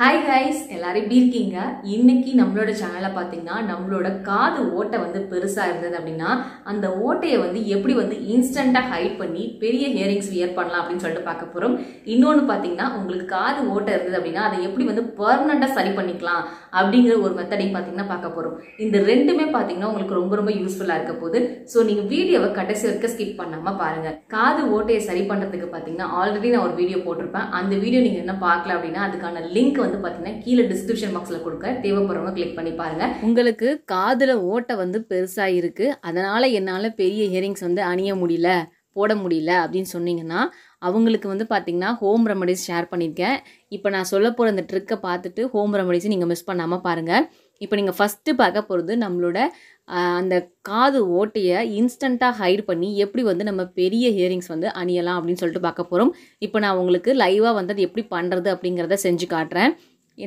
hi ஹாய்ஸ் எல்லாரும் எப்படி இருக்கீங்க இன்னைக்கு நம்மளோட சேனலை பார்த்தீங்கன்னா நம்மளோட காது ஓட்டை வந்து பெருசாக இருந்தது அப்படின்னா அந்த ஓட்டையை வந்து எப்படி வந்து இன்ஸ்டண்ட்டாக ஹைட் பண்ணி பெரிய ஹியரிங்ஸ் வியர் பண்ணலாம் அப்படின்னு சொல்லிட்டு பார்க்க போகிறோம் இன்னொன்று பார்த்தீங்கன்னா உங்களுக்கு காது ஓட்டை இருந்தது அப்படின்னா அதை எப்படி வந்து பர்மனண்டா சரி பண்ணிக்கலாம் அப்படிங்கிற ஒரு மெத்தடையும் பார்த்தீங்கன்னா பார்க்க போகிறோம் இந்த ரெண்டுமே பார்த்தீங்கன்னா உங்களுக்கு ரொம்ப ரொம்ப யூஸ்ஃபுல்லாக இருக்க போகுது ஸோ நீங்கள் வீடியோவை கடைசி வரைக்கும் ஸ்கிப் பண்ணாமல் பாருங்கள் காது ஓட்டையை சரி பண்ணுறதுக்கு பார்த்தீங்கன்னா ஆல்ரெடி நான் ஒரு வீடியோ போட்டிருப்பேன் அந்த வீடியோ நீங்கள் என்ன பார்க்கல அப்படின்னா அதுக்கான லிங்க் வந்து வந்து பார்த்தீங்கன்னா கீழே டிஸ்கிரிப்ஷன் பாக்ஸில் கொடுக்க தேவைப்படுறவங்க கிளிக் பண்ணி பாருங்கள் உங்களுக்கு காதில் ஓட்டை வந்து பெருசாக இருக்குது அதனால் என்னால் பெரிய இயரிங்ஸ் வந்து அணிய முடியல போட முடியல அப்படின்னு சொன்னீங்கன்னா அவங்களுக்கு வந்து பார்த்தீங்கன்னா ஹோம் ரெமடிஸ் ஷேர் பண்ணியிருக்கேன் இப்போ நான் சொல்ல போகிற அந்த ட்ரிக்கை பார்த்துட்டு ஹோம் ரெமடிஸை நீங்கள் மிஸ் பண்ணாமல் பாருங்கள் இப்போ நீங்கள் ஃபஸ்ட்டு பார்க்க போகிறது நம்மளோட அந்த காது ஓட்டையை இன்ஸ்டண்ட்டாக ஹைட் பண்ணி எப்படி வந்து நம்ம பெரிய ஹியரிங்ஸ் வந்து அணியலாம் அப்படின்னு சொல்லிட்டு பார்க்க போகிறோம் இப்போ நான் உங்களுக்கு லைவாக வந்து அது எப்படி பண்ணுறது அப்படிங்கிறத செஞ்சு காட்டுறேன்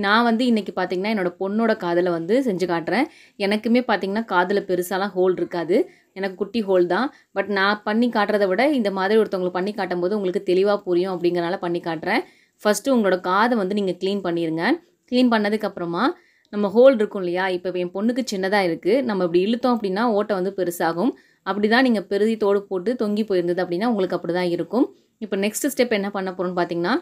நான் வந்து இன்றைக்கி பார்த்திங்கன்னா என்னோடய பொண்ணோட காதில் வந்து செஞ்சு காட்டுறேன் எனக்குமே பார்த்திங்கன்னா காதில் பெருசாலாம் ஹோல் இருக்காது எனக்கு குட்டி ஹோல் தான் பட் நான் பண்ணி காட்டுறதை விட இந்த மாதிரி ஒருத்தவங்களுக்கு பண்ணி காட்டும்போது உங்களுக்கு தெளிவாக புரியும் அப்படிங்கிறனால பண்ணி காட்டுறேன் ஃபஸ்ட்டு உங்களோட காதை வந்து நீங்கள் க்ளீன் பண்ணிடுங்க க்ளீன் பண்ணதுக்கப்புறமா நம்ம ஹோல் இருக்கும் இல்லையா இப்போ என் பொண்ணுக்கு சின்னதாக இருக்குது நம்ம இப்படி இழுத்தோம் அப்படின்னா ஓட்டை வந்து பெருசாகும் அப்படி தான் நீங்கள் பெருதி தோடு போட்டு தொங்கி போயிருந்தது அப்படின்னா உங்களுக்கு அப்படி தான் இருக்கும் இப்போ நெக்ஸ்ட் ஸ்டெப் என்ன பண்ண போகிறோம்னு பார்த்தீங்கன்னா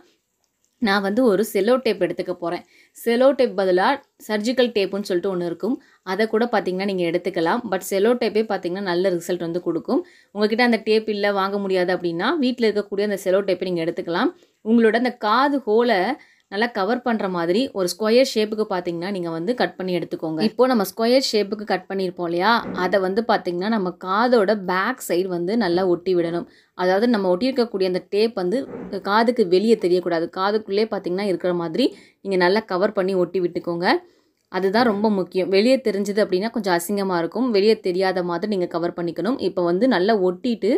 நான் வந்து ஒரு செலோ டேப் எடுத்துக்க போகிறேன் செலோ டேப் பதிலாக சர்ஜிக்கல் டேப்புன்னு சொல்லிட்டு ஒன்று இருக்கும் அதை கூட பார்த்திங்கன்னா நீங்கள் எடுத்துக்கலாம் பட் செலோ டேப்பே பார்த்தீங்கன்னா நல்ல ரிசல்ட் வந்து கொடுக்கும் உங்ககிட்ட அந்த டேப் இல்லை வாங்க முடியாது அப்படின்னா வீட்டில் இருக்கக்கூடிய அந்த செலோ டேப்பை நீங்கள் எடுத்துக்கலாம் உங்களோட அந்த காது ஹோலை நல்லா கவர் பண்ணுற மாதிரி ஒரு ஸ்கொயர் ஷேப்புக்கு பார்த்தீங்கன்னா நீங்கள் வந்து கட் பண்ணி எடுத்துக்கோங்க இப்போ நம்ம ஸ்கொயர் ஷேப்புக்கு கட் பண்ணியிருப்போம் இல்லையா அதை வந்து பார்த்திங்கன்னா நம்ம காதோட பேக் சைடு வந்து நல்லா ஒட்டி விடணும் அதாவது நம்ம ஒட்டியிருக்கக்கூடிய அந்த டேப் வந்து காதுக்கு வெளியே தெரியக்கூடாது காதுக்குள்ளே பார்த்திங்கன்னா இருக்கிற மாதிரி நீங்கள் நல்லா கவர் பண்ணி ஒட்டி விட்டுக்கோங்க அதுதான் ரொம்ப முக்கியம் வெளியே தெரிஞ்சது அப்படின்னா கொஞ்சம் அசிங்கமாக இருக்கும் வெளியே தெரியாத மாதிரி நீங்கள் கவர் பண்ணிக்கணும் இப்போ வந்து நல்லா ஒட்டிட்டு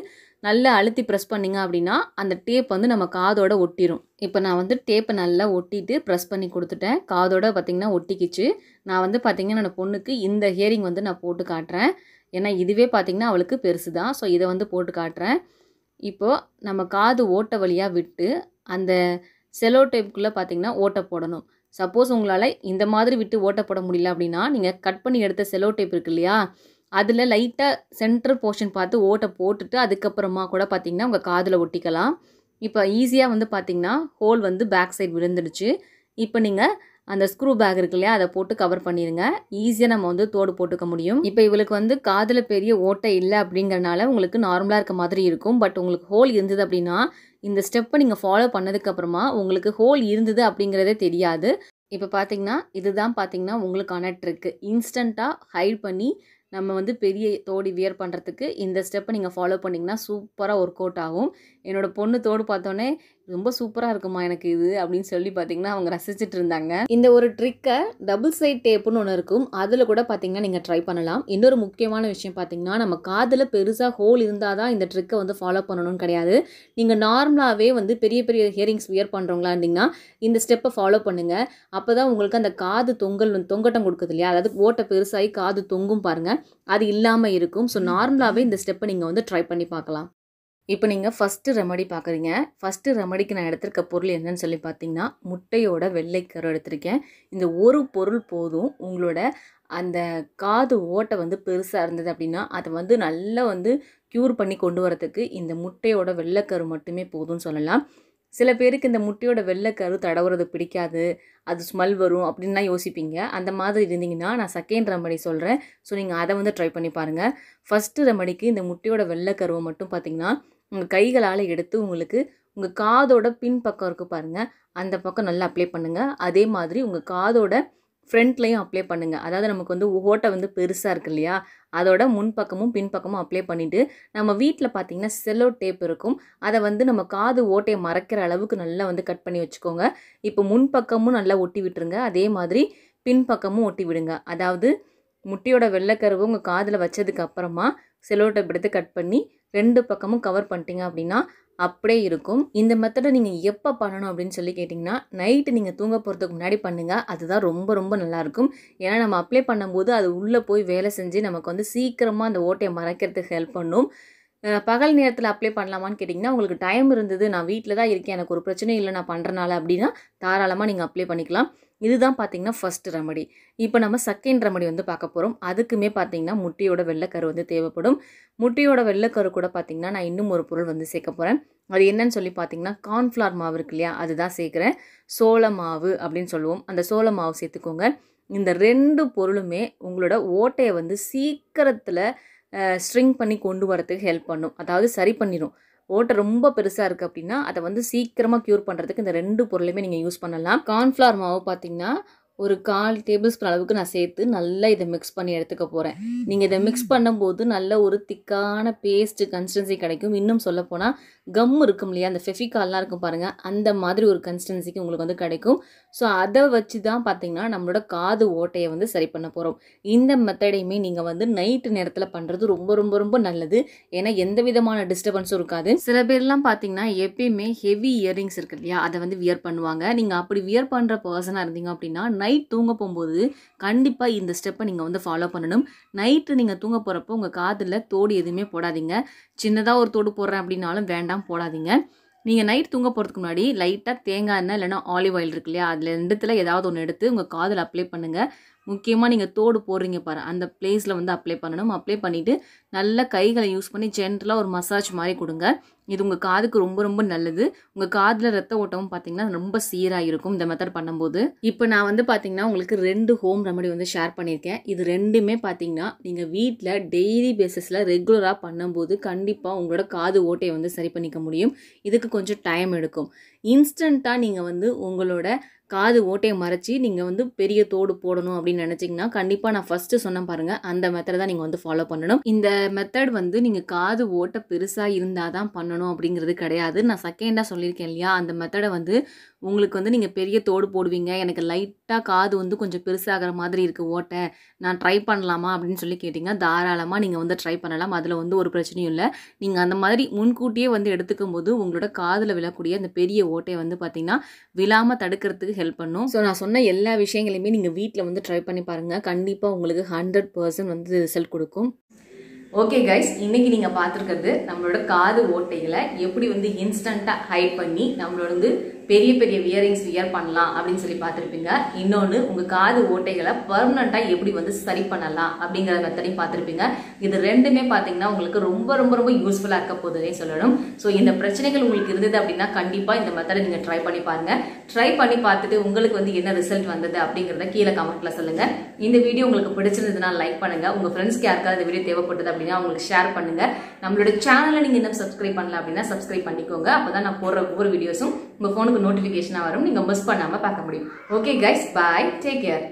நல்லா அழுத்தி ப்ரெஸ் பண்ணிங்க அப்படின்னா அந்த டேப் வந்து நம்ம காதோட ஒட்டிடும் இப்போ நான் வந்து டேப்பை நல்லா ஒட்டிட்டு ப்ரெஸ் பண்ணி கொடுத்துட்டேன் காதோட பார்த்திங்கன்னா ஒட்டிக்கிச்சு நான் வந்து பார்த்திங்கன்னா என்னோடய பொண்ணுக்கு இந்த ஹியரிங் வந்து நான் போட்டு காட்டுறேன் ஏன்னா இதுவே பார்த்திங்கன்னா அவளுக்கு பெருசு தான் ஸோ இதை வந்து போட்டு காட்டுறேன் இப்போது நம்ம காது ஓட்ட வழியாக விட்டு அந்த செலோ டேப்புக்குள்ளே பார்த்திங்கன்னா ஓட்டை போடணும் சப்போஸ் உங்களால் இந்த மாதிரி விட்டு ஓட்டப்பட முடியல அப்படின்னா நீங்கள் கட் பண்ணி எடுத்த செலோ டேப் இருக்கு இல்லையா அதில் லைட்டாக சென்டர் போர்ஷன் பார்த்து ஓட்டை போட்டுட்டு அதுக்கப்புறமா கூட பார்த்தீங்கன்னா உங்கள் காதில் ஒட்டிக்கலாம் இப்போ ஈஸியாக வந்து பார்த்திங்கன்னா ஹோல் வந்து பேக் சைட் விழுந்துடுச்சு இப்போ நீங்கள் அந்த ஸ்க்ரூ பேக் இருக்கு இல்லையா அதை போட்டு கவர் பண்ணிடுங்க ஈஸியாக நம்ம வந்து தோடு போட்டுக்க முடியும் இப்போ இவளுக்கு வந்து காதில் பெரிய ஓட்டை இல்லை அப்படிங்கிறனால உங்களுக்கு நார்மலாக இருக்க மாதிரி இருக்கும் பட் உங்களுக்கு ஹோல் இருந்தது அப்படின்னா இந்த ஸ்டெப்பை நீங்கள் ஃபாலோ பண்ணதுக்கப்புறமா உங்களுக்கு ஹோல் இருந்தது அப்படிங்கிறதே தெரியாது இப்போ பார்த்தீங்கன்னா இதுதான் பார்த்தீங்கன்னா உங்களுக்கான ட்ரிக்கு இன்ஸ்டண்ட்டாக ஹைட் பண்ணி நம்ம வந்து பெரிய தோடி வியர் பண்ணுறதுக்கு இந்த ஸ்டெப்பை நீங்கள் ஃபாலோ பண்ணிங்கன்னா சூப்பராக ஒர்க் அவுட் ஆகும் என்னோட பொண்ணு தோடு பார்த்தோன்னே ரொம்ப சூப்பராக இருக்குமா எனக்கு இது அப்படின்னு சொல்லி பார்த்தீங்கன்னா அவங்க ரசிச்சுட்டு இருந்தாங்க இந்த ஒரு ட்ரிக்கை டபுள் சைட் டேப்புன்னு ஒன்று இருக்கும் அதில் கூட பார்த்தீங்கன்னா நீங்கள் ட்ரை பண்ணலாம் இன்னொரு முக்கியமான விஷயம் பார்த்தீங்கன்னா நம்ம காதில் பெருசாக ஹோல் இருந்தால் தான் இந்த ட்ரிக்கை வந்து ஃபாலோ பண்ணணும்னு கிடையாது நீங்கள் நார்மலாகவே வந்து பெரிய பெரிய ஹியரிங்ஸ் வியர் பண்ணுறவங்களா இருந்தீங்கன்னா இந்த ஸ்டெப்பை ஃபாலோ பண்ணுங்கள் அப்போ தான் உங்களுக்கு அந்த காது தொங்கல் தொங்கட்டம் கொடுக்குது இல்லையா அதாவது ஓட்டை பெருசாகி காது தொங்கும் பாருங்கள் அது இல்லாமல் இருக்கும் ஸோ நார்மலாகவே இந்த ஸ்டெப்பை நீங்கள் வந்து ட்ரை பண்ணி பார்க்கலாம் இப்போ நீங்கள் ஃபஸ்ட்டு ரெமடி பார்க்குறீங்க ஃபஸ்ட்டு ரெமடிக்கு நான் எடுத்திருக்க பொருள் என்னன்னு சொல்லி பார்த்தீங்கன்னா முட்டையோட வெள்ளைக்கரு எடுத்திருக்கேன் இந்த ஒரு பொருள் போதும் உங்களோட அந்த காது ஓட்டை வந்து பெருசாக இருந்தது அப்படின்னா அதை வந்து நல்லா வந்து க்யூர் பண்ணி கொண்டு வரத்துக்கு இந்த முட்டையோட வெள்ளைக்கரு மட்டுமே போதும்னு சொல்லலாம் சில பேருக்கு இந்த முட்டையோட வெள்ளைக்கரு தடவுறது பிடிக்காது அது ஸ்மெல் வரும் அப்படின்லாம் யோசிப்பீங்க அந்த மாதிரி இருந்தீங்கன்னா நான் செகண்ட் ரெமடி சொல்கிறேன் ஸோ நீங்கள் அதை வந்து ட்ரை பண்ணி பாருங்கள் ஃபஸ்ட்டு ரெமடிக்கு இந்த முட்டையோட வெள்ளைக்கருவை மட்டும் பார்த்திங்கன்னா உங்கள் கைகளால் எடுத்து உங்களுக்கு உங்கள் காதோட பின்பக்கம் இருக்குது பாருங்கள் அந்த பக்கம் நல்லா அப்ளை பண்ணுங்கள் அதே மாதிரி உங்கள் காதோட ஃப்ரண்ட்லேயும் அப்ளை பண்ணுங்கள் அதாவது நமக்கு வந்து ஓட்டை வந்து பெருசாக இருக்கு இல்லையா அதோட முன்பக்கமும் பின்பக்கமும் அப்ளை பண்ணிவிட்டு நம்ம வீட்டில் பார்த்திங்கன்னா செல்லோ டேப் இருக்கும் அதை வந்து நம்ம காது ஓட்டையை மறைக்கிற அளவுக்கு நல்லா வந்து கட் பண்ணி வச்சுக்கோங்க இப்போ முன்பக்கமும் நல்லா ஒட்டி விட்டுருங்க அதே மாதிரி பின்பக்கமும் ஒட்டி விடுங்க அதாவது முட்டியோட வெள்ளைக்கருவு உங்கள் காதில் வச்சதுக்கு அப்புறமா செலோ டேப் எடுத்து கட் பண்ணி ரெண்டு பக்கமும் கவர் பண்ணிட்டீங்க அப்படின்னா அப்படியே இருக்கும் இந்த மெத்தடை நீங்கள் எப்போ பண்ணணும் அப்படின்னு சொல்லி கேட்டிங்கன்னா நைட்டு நீங்கள் தூங்க போகிறதுக்கு முன்னாடி பண்ணுங்கள் அதுதான் ரொம்ப ரொம்ப நல்லாயிருக்கும் ஏன்னா நம்ம அப்ளை பண்ணும்போது அது உள்ளே போய் வேலை செஞ்சு நமக்கு வந்து சீக்கிரமாக அந்த ஓட்டையை மறைக்கிறதுக்கு ஹெல்ப் பண்ணும் பகல் நேரத்தில் அப்ளை பண்ணலாமான்னு கேட்டிங்கன்னா உங்களுக்கு டைம் இருந்தது நான் வீட்டில் தான் இருக்கேன் எனக்கு ஒரு பிரச்சனையும் இல்லை நான் பண்ணுறனால அப்படின்னா தாராளமாக நீங்கள் அப்ளை பண்ணிக்கலாம் இதுதான் பார்த்தீங்கன்னா ஃபஸ்ட் ரெமடி இப்போ நம்ம செகண்ட் ரெமடி வந்து பார்க்க போகிறோம் அதுக்குமே பார்த்திங்கன்னா முட்டையோட வெள்ளைக்கரு வந்து தேவைப்படும் முட்டையோட வெள்ளைக்கரு கூட பார்த்திங்கன்னா நான் இன்னும் ஒரு பொருள் வந்து சேர்க்க போகிறேன் அது என்னன்னு சொல்லி பார்த்தீங்கன்னா கார்ன்ஃப்ளார் மாவு இருக்கு இல்லையா அதுதான் சேர்க்குறேன் சோள மாவு அப்படின்னு சொல்லுவோம் அந்த சோள மாவு சேர்த்துக்கோங்க இந்த ரெண்டு பொருளுமே உங்களோட ஓட்டையை வந்து சீக்கிரத்தில் ஸ்ட்ரிங் பண்ணி கொண்டு வரத்துக்கு ஹெல்ப் பண்ணும் அதாவது சரி பண்ணிடும் ஓட்டை ரொம்ப பெருசாக இருக்குது அப்படின்னா அதை வந்து சீக்கிரமாக க்யூர் பண்ணுறதுக்கு இந்த ரெண்டு பொருளையுமே நீங்கள் யூஸ் பண்ணலாம் கார்ன்ஃப்ளவர் மாவு பார்த்தீங்கன்னா ஒரு கால் டேபிள் ஸ்பூன் அளவுக்கு நான் சேர்த்து நல்லா இதை மிக்ஸ் பண்ணி எடுத்துக்க போகிறேன் நீங்கள் இதை மிக்ஸ் பண்ணும்போது நல்ல ஒரு திக்கான பேஸ்ட்டு கன்சிஸ்டன்சி கிடைக்கும் இன்னும் சொல்லப்போனால் கம் இருக்கும் இல்லையா அந்த ஃபெஃபிகால்லாம் இருக்கும் பாருங்கள் அந்த மாதிரி ஒரு கன்சிஸ்டன்சிக்கு உங்களுக்கு வந்து கிடைக்கும் ஸோ அதை வச்சு தான் பார்த்தீங்கன்னா நம்மளோட காது ஓட்டையை வந்து சரி பண்ண போகிறோம் இந்த மெத்தடையுமே நீங்கள் வந்து நைட்டு நேரத்தில் பண்ணுறது ரொம்ப ரொம்ப ரொம்ப நல்லது ஏன்னா எந்த விதமான டிஸ்டர்பன்ஸும் இருக்காது சில பேர்லாம் பார்த்தீங்கன்னா எப்பயுமே ஹெவி இயரிங்ஸ் இருக்குது இல்லையா அதை வந்து வியர் பண்ணுவாங்க நீங்கள் அப்படி வியர் பண்ணுற பர்சனாக இருந்தீங்க அப்படின்னா நைட் தூங்க போகும்போது கண்டிப்பாக இந்த ஸ்டெப்பை நீங்கள் வந்து ஃபாலோ பண்ணணும் நைட்டு நீங்கள் தூங்க போகிறப்போ உங்கள் காதில் தோடு எதுவுமே போடாதீங்க சின்னதாக ஒரு தோடு போடுறேன் அப்படின்னாலும் வேண்டாம் எண்ணெய்லாம் போடாதீங்க நீங்கள் நைட் தூங்க போகிறதுக்கு முன்னாடி லைட்டாக தேங்காய் எண்ணெய் இல்லைன்னா ஆலிவ் ஆயில் இருக்கு இல்லையா அதில் ரெண்டுத்தில் ஏதாவது ஒன்று எடுத்து உங்கள் காதில் அப்ளை பண்ணுங்கள் முக்கியமாக நீங்கள் தோடு போடுறீங்க பாரு அந்த பிளேஸில் வந்து அப்ளை பண்ணணும் அப்ளை பண்ணிவிட்டு நல்ல கைகளை யூஸ் பண்ணி ஜென்ரலாக ஒரு மசாஜ் மாதிரி கொடுங்க இது உங்கள் காதுக்கு ரொம்ப ரொம்ப நல்லது உங்கள் காதில் ரத்த ஓட்டமும் பார்த்தீங்கன்னா ரொம்ப சீராக இருக்கும் இந்த மெத்தட் பண்ணும்போது இப்போ நான் வந்து பார்த்தீங்கன்னா உங்களுக்கு ரெண்டு ஹோம் ரெமடி வந்து ஷேர் பண்ணியிருக்கேன் இது ரெண்டுமே பார்த்தீங்கன்னா நீங்கள் வீட்டில் டெய்லி பேசிஸில் ரெகுலராக பண்ணும்போது கண்டிப்பாக உங்களோட காது ஓட்டையை வந்து சரி பண்ணிக்க முடியும் இதுக்கு கொஞ்சம் டைம் எடுக்கும் இன்ஸ்டண்ட்டாக நீங்கள் வந்து உங்களோட காது ஓட்டையை மறைச்சி நீங்கள் வந்து பெரிய தோடு போடணும் அப்படின்னு நினச்சிங்கன்னா கண்டிப்பாக நான் ஃபஸ்ட்டு சொன்னேன் பாருங்கள் அந்த மெத்தடை தான் நீங்கள் வந்து ஃபாலோ பண்ணணும் இந்த மெத்தட் வந்து நீங்கள் காது ஓட்டை பெருசாக இருந்தால் தான் பண்ணணும் அப்படிங்கிறது கிடையாது நான் செகண்டாக சொல்லியிருக்கேன் இல்லையா அந்த மெத்தடை வந்து உங்களுக்கு வந்து நீங்கள் பெரிய தோடு போடுவீங்க எனக்கு லைட்டாக காது வந்து கொஞ்சம் பெருசாகிற மாதிரி இருக்குது ஓட்டை நான் ட்ரை பண்ணலாமா அப்படின்னு சொல்லி கேட்டிங்க தாராளமாக நீங்கள் வந்து ட்ரை பண்ணலாம் அதில் வந்து ஒரு பிரச்சனையும் இல்லை நீங்கள் அந்த மாதிரி முன்கூட்டியே வந்து எடுத்துக்கும் போது உங்களோட காதில் விழக்கூடிய அந்த பெரிய ஓட்டையை வந்து பார்த்திங்கன்னா விழாமல் தடுக்கிறதுக்கு ஹெல்ப் பண்ணும் ஸோ நான் சொன்ன எல்லா விஷயங்களையுமே நீங்கள் வீட்டில் வந்து ட்ரை பண்ணி பாருங்கள் கண்டிப்பாக உங்களுக்கு ஹண்ட்ரட் பர்சன்ட் வந்து ரிசல்ட் கொடுக்கும் ஓகே கைஸ் இன்னைக்கு நீங்கள் பார்த்துருக்கிறது நம்மளோட காது ஓட்டையில் எப்படி வந்து இன்ஸ்டண்ட்டாக ஹைட் பண்ணி நம்மளோட வந்து பெரிய பெரிய வியரிங்ஸ் வியர் பண்ணலாம் அப்படின்னு சொல்லி பார்த்துருப்பீங்க இன்னொன்று உங்கள் காது ஓட்டைகளை பர்மனண்ட்டாக எப்படி வந்து சரி பண்ணலாம் அப்படிங்கிற மெத்தடையும் பார்த்துருப்பீங்க இது ரெண்டுமே பார்த்தீங்கன்னா உங்களுக்கு ரொம்ப ரொம்ப ரொம்ப யூஸ்ஃபுல்லாக இருக்க போதுனே சொல்லணும் ஸோ இந்த பிரச்சனைகள் உங்களுக்கு இருந்தது அப்படின்னா கண்டிப்பாக இந்த மெத்தடை நீங்கள் ட்ரை பண்ணி பாருங்கள் ட்ரை பண்ணி பார்த்துட்டு உங்களுக்கு வந்து என்ன ரிசல்ட் வந்தது அப்படிங்கிறத கீழே கமெண்ட்டில் சொல்லுங்கள் இந்த வீடியோ உங்களுக்கு பிடிச்சிருந்ததுனால லைக் பண்ணுங்கள் உங்கள் ஃப்ரெண்ட்ஸ்க்கு யாருக்காவது இந்த வீடியோ தேவைப்பட்டது அப்படின்னா அவங்களுக்கு ஷேர் பண்ணுங்கள் நம்மளோட சேனலை நீங்கள் இன்னும் சப்ஸ்கிரைப் பண்ணல அப்படின்னா சப்ஸ்கிரைப் பண்ணிக்கோங்க அப்போ தான் நான் போடுற ஒவ்வொரு வீடியோஸும் உங்கள் ஃபோனுக்கு நோட்டிஃபிகேஷனாக வரும் நீங்கள் மிஸ் பண்ணாமல் பார்க்க முடியும் okay guys bye take care